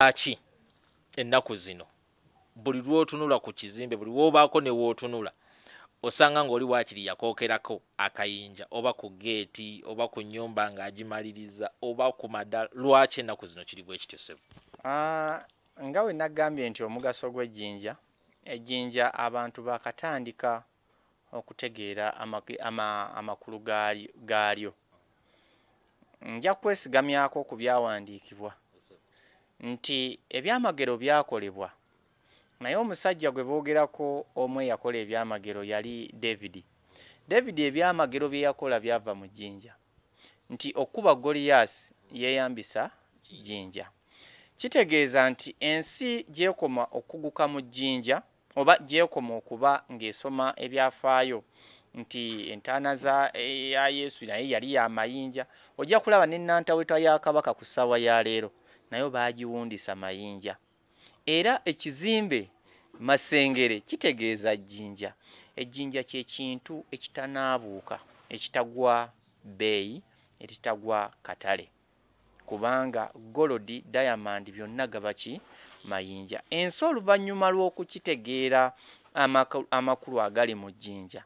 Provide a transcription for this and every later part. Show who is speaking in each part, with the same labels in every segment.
Speaker 1: lwaki ennaku zino buli lwotunula ku kizimbe buli lwobaako ne wootunula osanga ngaoli wakiri yakookerako akayinja oba ku geeti oba ku nyumba ngaagimaliriza oba ku madda lwaki ennaku zino kiri bwekityo sebu
Speaker 2: ah, nga we nagambye nti omugaso gw'ejjinja ejjinja abantu bakatandika okutegeera amakulu galyo nja kwesigamyako ku byawandiikibwa nti ebyamagero byakolebwa naye omusajja gwe boogerako omu eyakola ebyamagero yali davidi davidi ebyamagero byeyakola byava mu jjinja nti okuba goliyasi yeyambisa jjinja kitegeeza nti ensi gyekoma okuguka mu jjinja oba gyekoma okuba ng'esoma ebyafaayo nti entaana za ya yesu naye yali yamayinja ojja kulaba nenantawetwa yakabaka ku ssaawa ya leero nayo bagiwundisa mayinja era ekizimbe masengere kitegeeza jjinja ejjinja kyekintu ekitanaabuuka ekitagwa bbeeyi ekitagwa katale kubanga golodi diamond byonna gabaki mayinja ensi oluvannyuma lw'okukitegeera amakulu agali mu jjinja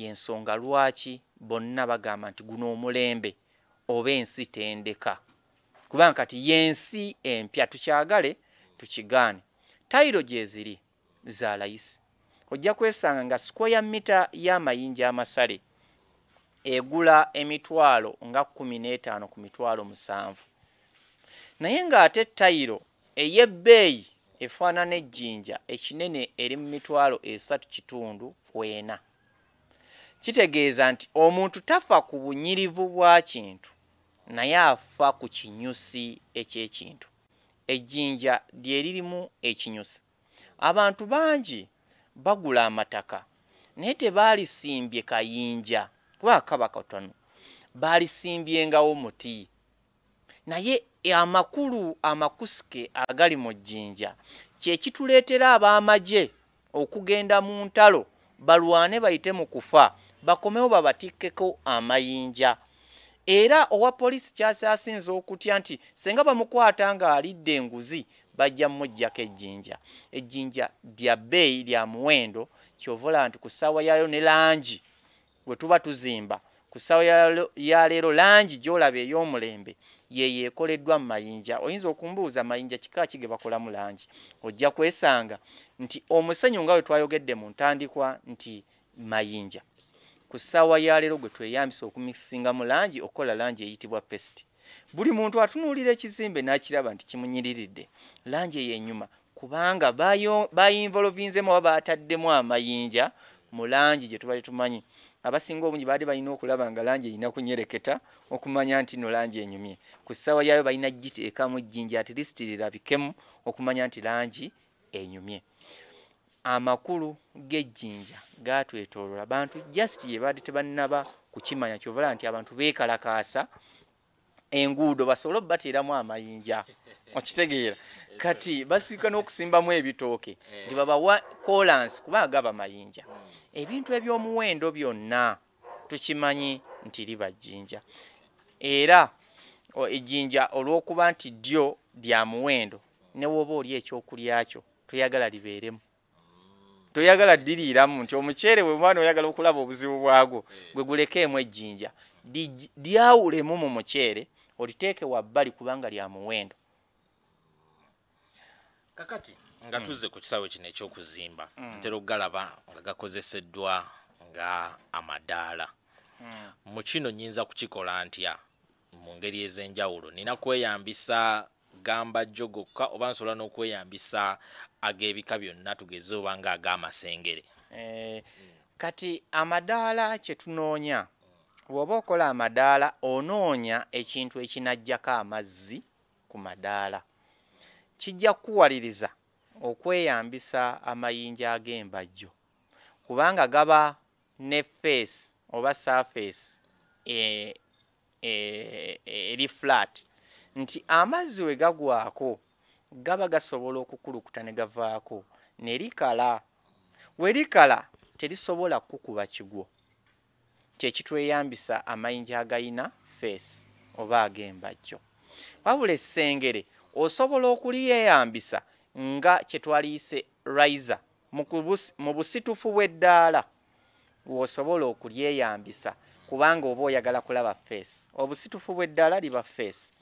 Speaker 2: yensonga lwaki bonna bagamba nti guno omulembe oba ensi tendeka te kubanga kati yensi empya tukyagale tukigaane tayiro gyeziri za layisi ojja kwesanga nga sqwaya mita y'amayinja amasale egula emitwalo nga kumi n'etaano ku mitwalo musanvu naye ng'ate tayiro ey'ebbeeyi efaanana ejjinja ekinene eri mu mitwalo esatu kitundu kwena kitegeeza nti omuntu tafa ku bunyirivu bwa kintu naye afa ku kinyusi ekyekintu ejjinja lye ririmu ekinyusi abantu bangi bagula amataka naye tebaalisimbye kayinja kubakaba katono baalisimbyengawo muti naye amakulu amakusike agali mu jjinja kyekituleetera ab'amagye okugenda mu ntalo balwane bayite mu kufa bakomewo babatikkeko amayinja era owa poliisi kyasasinze okutya nti senga bamukwata ng'alidde enguzi bajja mujjako ejjinja ejjinja lya bbeeyi lya muwendo kyovola nti ku ssaawa yaleero ne langi bwe tuba tuzimba ku ssaawa ya leero langi gy'olaba ey'omulembe yeyo ekoleddwa mu mayinja oyinza okumbuuza mayinja kika ki ge bakolamu langi ojja kwesanga nti omusenyu nga we twayogedde mu ntandikwa nti mayinja ku ssaawa yaleero gwe tweyambisa okumisinga mu langi okukola langi eyitibwa pesti buli muntu atunuulira ekizimbe n'akiraba nti kimunyiriridde langi eyenyuma kubanga bayinvolovinzemu oba baataddemu amayinja mu langi gye tubali tumanyi abasinga obungi baadde balina okulaba nga langi erina kunyereketa okumanya nti no langi enyumye ku ssaawa yaayo balina giteekamu jjinja atilisitirirabikemu okumanya nti langi enyumye amakulu gejjinja gatwetoolola bantu just yebaali tebanaba kukimanya kyovala nti abantu bekalakaasa enguudo basobole obbateeramu amayinja okitegeera kati basiika n'okusimbamu ebitooke eh. nti babawa kolansi kuba agaba mayinja hmm. ebintu ebyomuwendo byonna tukimanyi nti liba jjinja era ejjinja olw'okuba nti ddyo lya muwendo newooba oli ekyokulyakyo toyagala libeeremu toyagala diriramu nti omuceere bwemwana oyagala okulaba obuzibu bwagwo eh. gwegulekeemu ejjinja lyawulemu mu muceere oliteeke wabbali kubanga lya muwendo
Speaker 1: kakati nga hmm. tuzze ku kisaawe kino ekyokuzimba hmm. ntera okgalaba nga gakozeseddwa nga amadaala hmm. mu kino nyinza kukikola ntya mu ngeri ez'enjawulo nina kweyambisa agamba jjo gokka oba nsobola n'okweyambisa ag'ebika byonna tugeze oba nga ag'amasengere
Speaker 2: eh, kati amadaala kye tunoonya bw'oba okola amadaala onoonya ekintu ekinajjako amazzi ku madaala kijja kukuwaliriza okweyambisa amayinja ag'embajjo kubanga gaba ne feesi oba saafeesi eh, eh, eri flat nti amazzi we gagwako gaba gasobola okukulukuta ne gavaako ne likala we likala terisobola kukuba kigwo kyekitweyambisa amayinja agayina feesi oba ag'embajjo wabula essengere osobola okuliyeeyambisa nga kyetwaliise riza mu busitufu bw'eddaala weosobola okulyeyambisa kubanga oba oyagala kulaba feesi obusitufu bw'eddaala liba feesi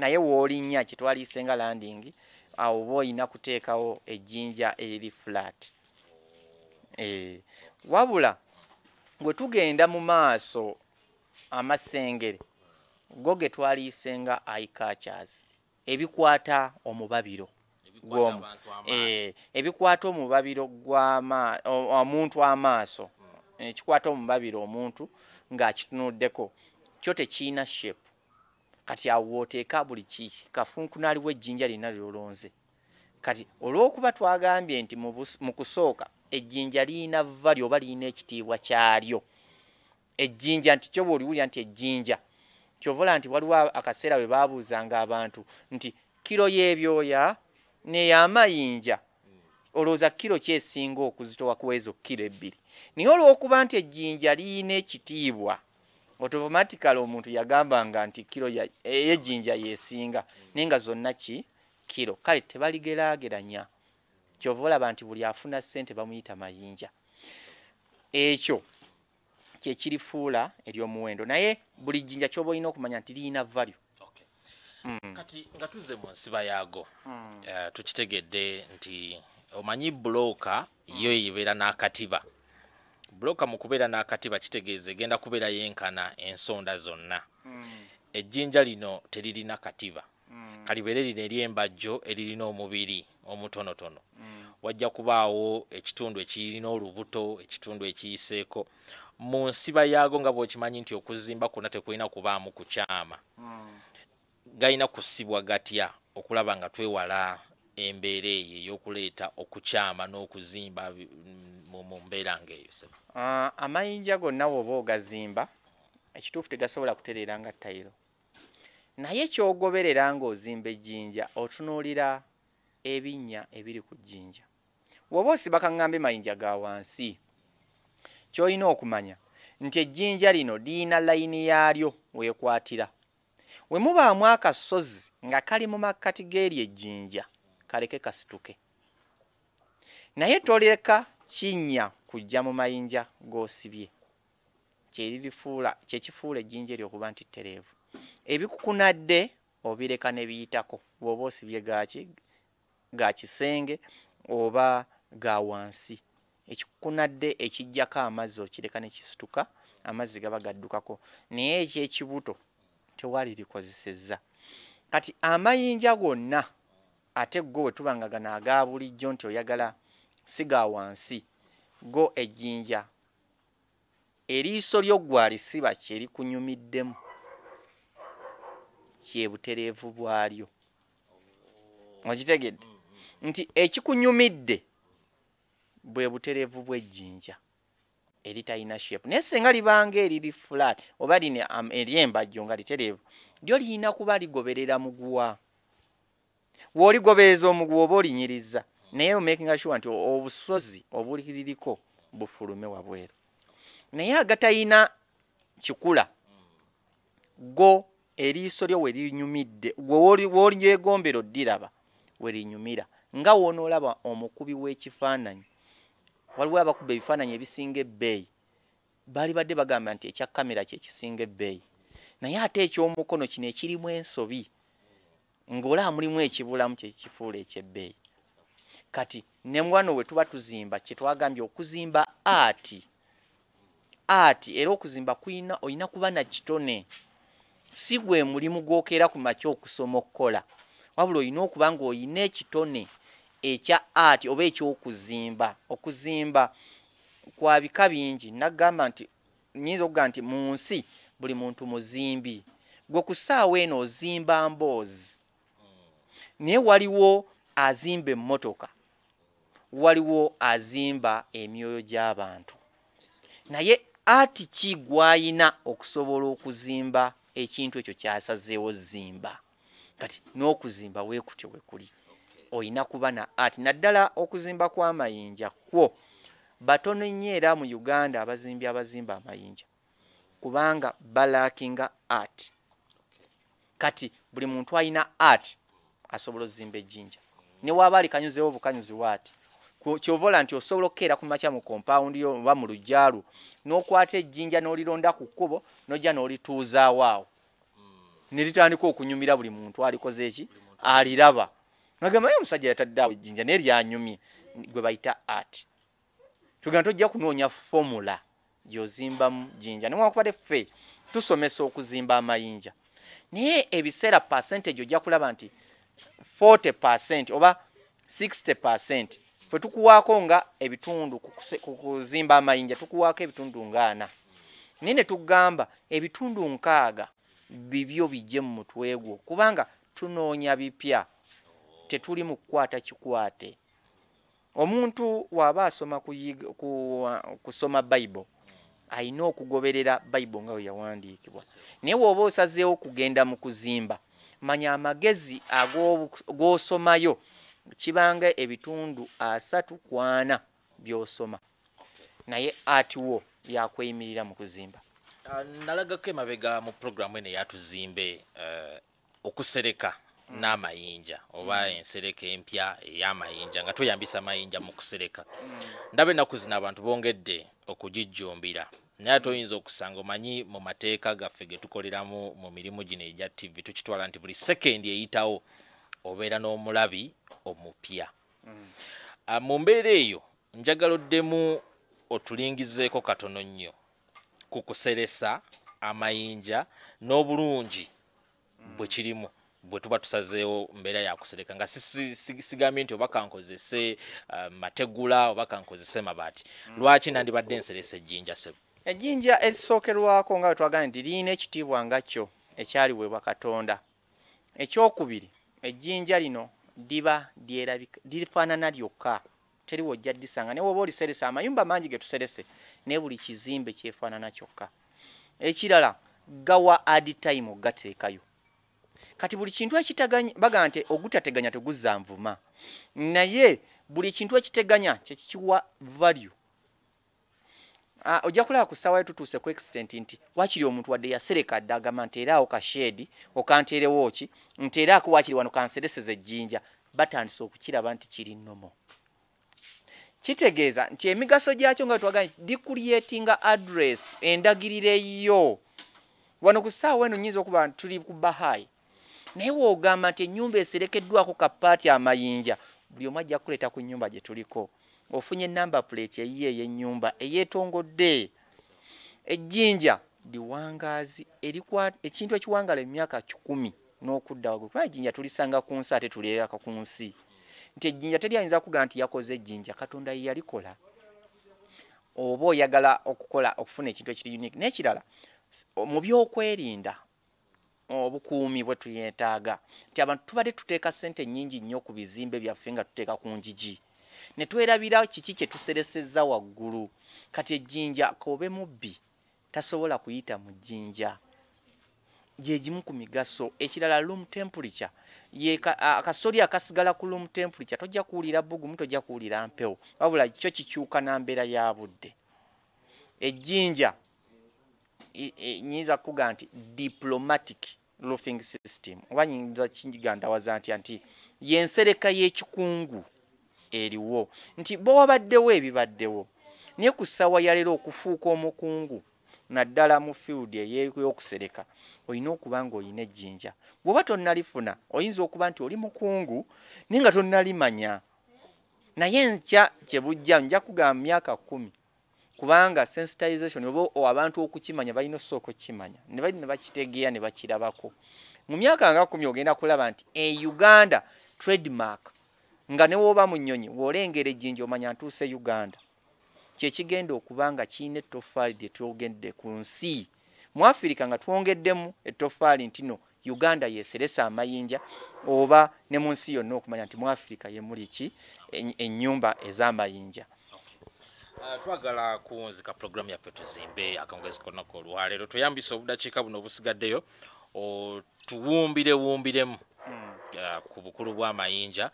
Speaker 2: naye woolinnya kyetwaliisenga landing awo oba olina kuteekawo ejjinja eriri flat e, wabula bwe tugenda mu maaso amasengere go ge twaliisenga icatures ebikwata omubabiro gwomu eh, ebikwata omubabiro omuntu amaaso hmm. ekikwata eh, omubabiro omuntu ng'akitunuddeko kyo tekiina shape kati awo woteeka buli kafunkunaaliwo ejjinja lina lyolonze kati olw'okuba twagambye nti mu kusooka ejjinja liyina vvali oba liyina ekitiibwa kyalyo ejjinja nti kyoba oliwulira nti ejjinja kyovula nti waliwo akaseera bwe baabuuzanga abantu nti kiro y'ebyoya neyamayinja olowooza kiro kyesinga okuzitowa kuwa ezo kiro ebbiri naye olw'okuba nti ejjinja liyina ekitiibwa automatically omuntu yagambanga nti kilo ya yejinja yesinga ninga zonna ki kilo kale tebaligerageranya kyovola abantu buli afuna sente bamuyita mayinja ekyo kyekirifuula eryomuwendo naye buli jinja kyoba olina okumanya nti liyina valu
Speaker 1: Mm. kati nga tuze mu nsiba yaago mm. uh, tukitegedde nti omanyi bloka mm. yo yibeera n'akatiba broker mkubela na katiba chitegeze genda kubela yenkana ensonda zona mm. e jinja lino teriri na katiba mm. kalibere lino eri embajjo eririna omubiri omutono tono mm. wajja kubaawo ekitundu ekirina olubuto ekitundu ekiyiseeko mu nsiba yaago nga bwokimanyi nti okuzimba kuna tekulina kubaamu ku kyama mm. galina kusibwa gatya okulaba nga twewala embeera eyo ey'okuleeta okukyama n'okuzimba mu mbeera ng'eyo
Speaker 2: sebo Ah, amayinja gonna woba ogazimba ekituufu tegasobola kutereera nga tayiro naye kyogoberera ng'ozimba ejjinja otunuulira ebinnya ebiri ku jjinja woba osi bakaŋŋambe mayinja ga wansi kyolina okumanya nti ejjinja lino liyina layini yaalyo weekwatira we mubaamu akasozi nga kali mu makkati g'eri ejjinja kaleke kasituke naye toleka kinnya kujja mu mayinja g'osibye kyerilifuula kyekifuula ejjinja eryo okuba nti tereevu ebikukunadde obireka nebiyitako bwoba osibye gaki ga kisenge oba ga wansi ekikukunadde ekijjako amazzi okireka nekisituka amazzi gaba gaddukako naye ekyekibuto tewali likozesezza kati amayinja gonna ate go wetuba nga gano aga bulijjo nti oyagala siga wansi go ejinja eriiso lyoggwali siba kyerikunyumiddemu kyebutereevu bwalyo okitegedde nti ekikunyumidde bwe butereevu bwejjinja eritalina shep naye senga libanga eriri flat oba lini eryembajjo nga litereevu lyo liyina kuba ligoberera muguwa woligobereza omuguwa oba olinyiriza naye omakinga sure nti obusozi obuliririko bufulume wabweru naye agatayina kikula go eriiso lyo werinyumidde woolyegombero ddiraba werinyumira nga wonoolaba omukubi w'ekifaananyi waliwo abakuba ebifaananyi ebisinga ebbeeyi baali badde bagamba nti ekya kamera kyekisinga ebbeeyi naye ate ekyomukono kino ekirimu ensobi ngaolaba mulimu ekibulamu kyekifuula ekyebbeeyi kati nemwano we tuba tuzimba kye twagambye okuzimba ati ati era okuzimba kuyina olina kuba na kitone si gwe mulimu gwokera ku maky okusoma okukola wabula olina okuba nga oyina ekitone ekya ati oba ekyokuzimba okuzimba kwa bika bingi nagamba nti nyinza okugamba nti mu nsi buli muntu muzimbi gwe ku saawa eno ozimba mboozi naye waliwo azimba emmotoka waliwo azimba emyoyo gy'abantu naye ati kigwayina okusobola okuzimba ekintu ekyo kyasazeewo zimba kati n'okuzimba weekutyo wekuli oyina kuba na ati naddala okuzimba kw'amayinja kwo batono nnyo era mu uganda abazimbi abazimba amayinja kubanga balakinga art kati buli muntu alina art asobola ozimba ejjinja ne waba alikanyuzewo obukanyuzi waati kyovola nti osobola okukeera ku makya mu compound yo oba mu lujjalu n'okwata ejjinja n'olironda ku kkubo n'ojja n'olituuzaawo awo hmm. ne litandika okunyumira buli muntu alikoze eki aliraba nagambayo omusajja yatadde awo ejjinja naye lyanyumye gwe bayita art tugenda tojja kunoonya fomula gyozimbamu jjinja newakubadde ffe tusomesa okuzimba amayinja naye ebiseera pasentage ojja kulaba nti 40% oba 60% fetukuwako nga ebitundu kukuzimba amayinja tukuwako ebitundu ngaana nine tugamba ebitundu nkaaga bibyo bijje mu mutwe gwo kubanga tunoonya bipya tetuli mu kukwata kikwate omuntu waaba asoma kusoma bayibo ayina okugoberera bayibo nga bwe yawandiikibwa naye waoba osazeewo kugenda mu kuzimba manya amagezi agogosomayo kibanga ebitundu asatu kwana byosoma naye atiwo yakweyimirira mu kuzimba
Speaker 1: ah, nalagako emabega mu programu ene yatuzimbe eh, okusereka mm. n'amayinja oba mm. ensereka empya ey'amayinja nga tweyambisa amayinja mu kusereka mm. ndaba ennaku zina abantu bongedde okugijjumbira naye ate oyinza okusanga omanyi mu mateeka gaffe getukoleramu mu mirimu gino egya tv tukitwala nti buli sekendi eyitawo obeera n'omulabi omupya mm-hmm. ah, mu mbeera eyo njagala oddemu otulingizeeko katono nnyo ku kuseresa amayinja n'obulungi mm-hmm. bwe kirimu bwe tuba tusazeewo mbeera yakusereka nga sigambye nti obaka nkozese ah, mategula obaka nkozese mabaati mm-hmm. lwaki nandibadde
Speaker 2: nseresa ejjinja sebu ejjinja ezisookerwako nga twagambye nti lirina ekitiibwa ngakyo ekyaliweebwa katonda ekyokubiri ejjinja lino diba lifaanana lyokka teriwe ojja ddisanga naye woba oliserese amayumba mangi getuserese naye buli kizimbe kyefaanana kyokka ekirala gawa aditaime ogateekayo kati buli kintu ekitaganya bagaa nti ogutateganya teguzza nvuma naye buli kintu ekiteganya kyekikiwa valu Ah, ojja kulaba ku ssaawa yetutuuse ku extent nti wakiri omuntu wadde yasereka dde agamba nti era awo kashedi okanteerewo ki nti era ako wakiri wano kansereseza ejjinja batandise okukiraba nti kiri nnomo kitegeeza nti emigaso gyakyo nga twaga dicreatinga address endagirire yo wano ku ssaawa eno nyinza okuba tuli ku bahai naye weogamba nti ennyumba eserekeddwako kapaati amayinja buli omu ajja kuleeta ku nyumba gye tuliko ofunye enamba puleeti eyiye ey'ennyumba eyeetongodde ejjinja liwangaazi ekintu ekiwangala emyaka kikumi n'okudda wagulu kuba ejjinja tulisanga ku nsi ate tulyeyaka ku nsi nti ejjinja teryayinza kugamba nti yakoze ejjinja katonda ye yalikola oba oyagala okukola okufuna ekintu ekiri uniiki n'ekirala mu byokwerinda obukuumi bwe tuyeetaaga nti abantu tubadde tuteeka sente nyingi nnyo ku bizimbe byaffe nga tuteeka ku njigi ne twerabira kiki kye tuseresezza waggulu kati ejjinja koobe mubbi tasobola kuyita mu jjinja gyegimu ku migaso ekirala lom tempulica ye akasoli akasigala ku lom tempulica tojja kuwulira bugumu tojja kuwulira mpewo wabula kyo kikyuka nambeera ya budde ejjinja nyinza kuga nti diplomatic roofing system oba nyinza kiganda waza nti anti yensereka y'ekikungu eriwo nti bo wabaddewo ebibaddewo naye ku ssaawa yalera okufuuka omukungu naddala mu fiudi eyokusereka olina okuba nga olina ejjinja bwoba tonnalifuna oyinza okuba nti oli mukungu naye nga tonnalimanya naye nkya kyebujja nja kugamba myaka kumi kubanga sensitization oba abantu okukimanya balina okusooka okukimanya nebaina bakitegeera ne bakirabako mu myaka nga kumi ogenda kulaba nti e uganda trademark nga ne woba mu nnyonyi woolengera ejjinja omanya ntuuse uganda kyekigenda okuba nga kiina ettofaali lyetwogedde ku nsi mu afirika nga twongeddemu ettofaali nti no uganda yeserese amayinja oba ne mu nsi yonna okumanya nti mu afirika yemuli ki ennyumba ez'amayinja
Speaker 1: Uh, twagala kuwunzika puroguramu yaffe tuzimbe akangezi konako olwaleero tweyambisa obudakiika buno obusigaddeyo otuwumbirewumbiremu uh, Mm. ku bukulu bw'amayinja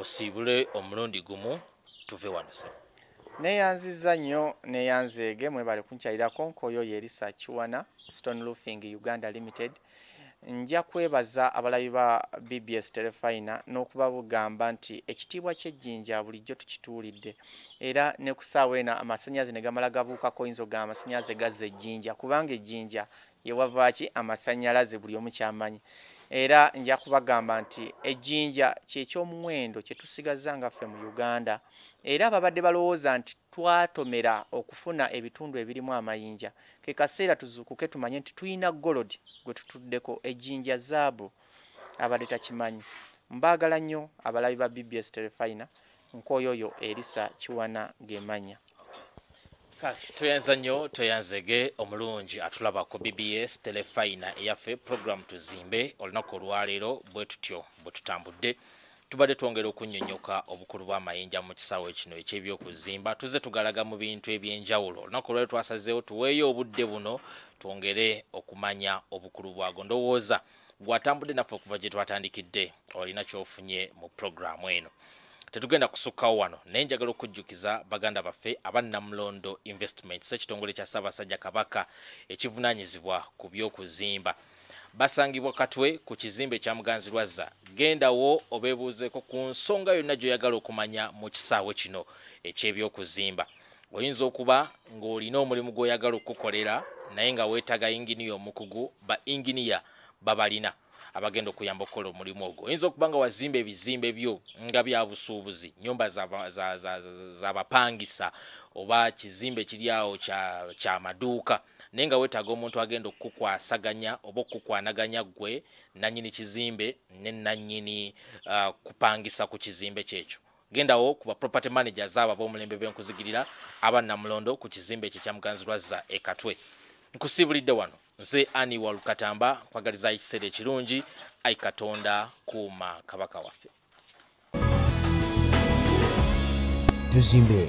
Speaker 1: osiibule omulundi gumu tuve wano so
Speaker 2: neyanziza nnyo neyanzeege mwebale kunkyalirako nkoyo yo erisa kiwana stone roofing uganda limited njja kwebaza abalabi ba bbs telefina n'okubabugamba nti ekitiibwa kyejjinja bulijjo tukituulidde era ne kusaawa ena amasanyalaze ne gamala gabuukako oyinza ogamba amasanyalaze gazza ejjinja kubanga ejjinja yewavaaki amasanyalaze buli omu kyamanyi era nja kubagamba nti ejjinja kyekyomuwendo kyetusigaza nga ffe mu uganda era babadde balowooza nti twatomera okufuna ebitundu ebirimu amayinja ke kaseera tuzukuke tumanye nti tuyina golod gwe tutuddeko ejjinja zaabu abadde takimanyi mbaagala nnyo abalabi ba bbs terefina nkoyo oyo erisa kiwana gemanya
Speaker 1: tuyanza nnyo tweyanzege omulungi atulaba ku bbs telefayina eyaffe program tuzimbe olunaku olwaleero bwe tutyo bwe tutambudde tubadde twongera okunyonyoka obukulu bw'amayinja mu kisaawe kino ekyebyokuzimba tuze tugalaga mu bintu ebyenjawulo olunaku olwaleero twasazeewo tuweeyo obudde buno twongere okumanya obukulu bwago ndowooza gwatambudde naffe okuva gye twatandikidde olina kyofunye mu programu eno tetugenda kusukkawo wano naye njagala okujjukiza baganda baffe abannamulondo investments ekitongole kya ssaabasajja kabaka ekivunaanyizibwa ku byokuzimba basangibwa katwe ku kizimbe kya muganzi lwazza gendawo obeebuuzeko ku nsonga yonna gy'oyagala okumanya mu kisaawe kino ekyebyokuzimba oyinza okuba ng'olina omulimu gw'oyagala okukolera naye nga weetaga inginiya omukugu ba inginiya babalina abagenda okuyamba okukola omulimu ogwo oyinza okuba nga wazimba ebizimbe ebyo nga bya busuubuzi nyumba z'abapangisa oba kizimbe kiri awo kyamaduuka naye nga weetaaga omuntu agenda okukukwasaganya oba okukukwanaganya gwe nannyini kizimbe ne nannyini uh, kupangisa ku kizimbe kyekyo gendawo ku ba property managers abo ab'omulembe b'enkuzigirira abannamulondo ku kizimbe kyekyamuganzirwa za ekatwe nkusiibulidde wano nze ani walukatamba nkwagaliza ekiseera ekirungi ayi katonda kuuma kabaka waffe tuzimbe